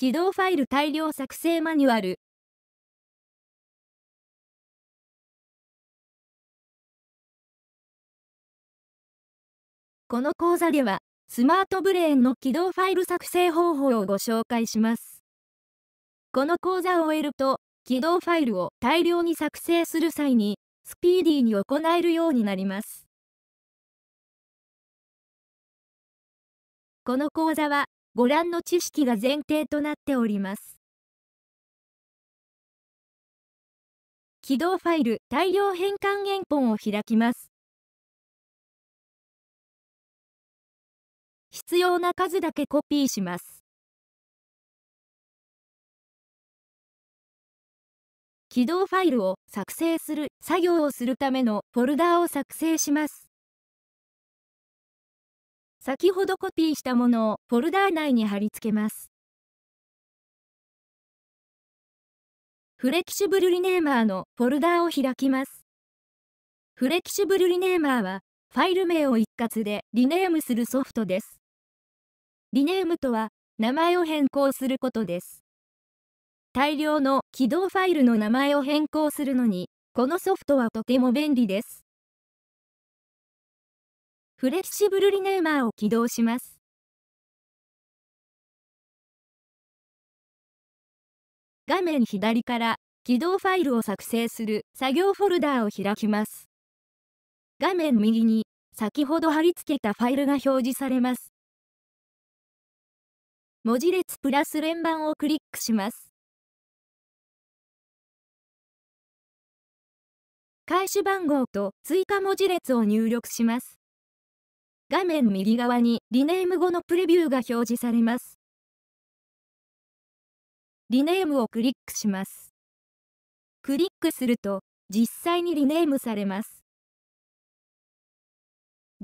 起動ファイル大量作成マニュアルこの講座ではスマートブレーンの起動ファイル作成方法をご紹介しますこの講座を終えると起動ファイルを大量に作成する際にスピーディーに行えるようになりますこの講座はご覧の知識が前提となっております。起動ファイル大量変換原本を開きます。必要な数だけコピーします。起動ファイルを作成する作業をするためのフォルダを作成します。先ほどコピーしたものをフォルダー内に貼り付けます。フレキシブルリネーマーのフォルダーを開きます。フレキシブルリネーマーはファイル名を一括でリネームするソフトです。リネームとは名前を変更することです。大量の起動ファイルの名前を変更するのに、このソフトはとても便利です。フレキシブルリネーマーを起動します。画面左から起動ファイルを作成する作業フォルダーを開きます。画面右に先ほど貼り付けたファイルが表示されます。文字列プラス連番をクリックします。開始番号と追加文字列を入力します。画面右側にリネーム後のプレビューが表示されます。リネームをクリックします。クリックすると実際にリネームされます。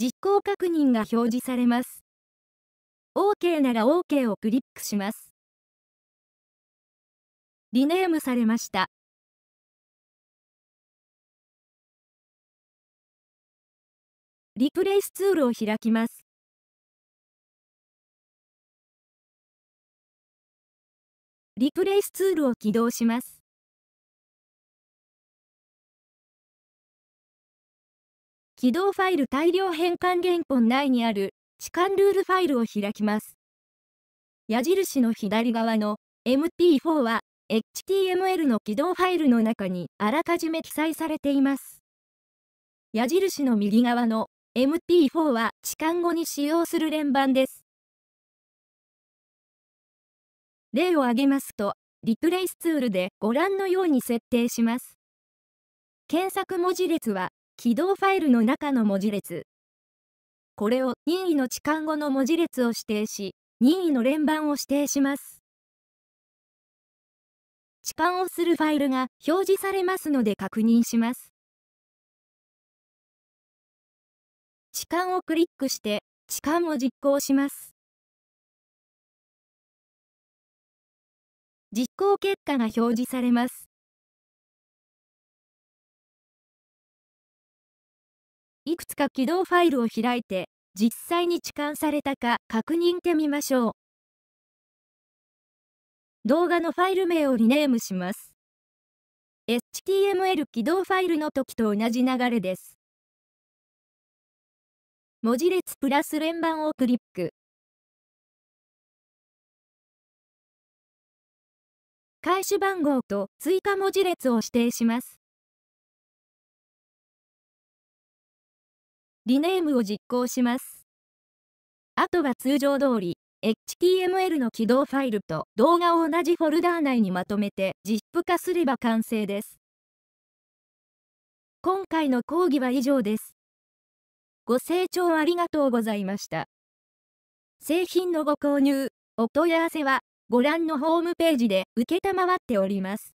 実行確認が表示されます。OK なら OK をクリックします。リネームされました。リプレイスツールを開きます。リプレイスツールを起動します。起動ファイル大量変換原本内にある置換ルールファイルを開きます。矢印の左側の MP4 は HTML の起動ファイルの中にあらかじめ記載されています。矢印の右側の MP4 は置換後に使用する連番です。例を挙げますと、リプレイスツールでご覧のように設定します。検索文字列は、起動ファイルの中の文字列。これを任意の置換後の文字列を指定し、任意の連番を指定します。置換をするファイルが表示されますので確認します。置換をクリックして、置換を実行します。実行結果が表示されます。いくつか起動ファイルを開いて、実際に置換されたか確認してみましょう。動画のファイル名をリネームします。HTML 起動ファイルの時と同じ流れです。文字列プラス連番をクリック。開始番号と追加文字列を指定します。リネームを実行します。あとは通常通り、HTML の起動ファイルと動画を同じフォルダー内にまとめて ZIP 化すれば完成です。今回の講義は以上です。ご清聴ありがとうございました。製品のご購入、お問い合わせは、ご覧のホームページで承っております。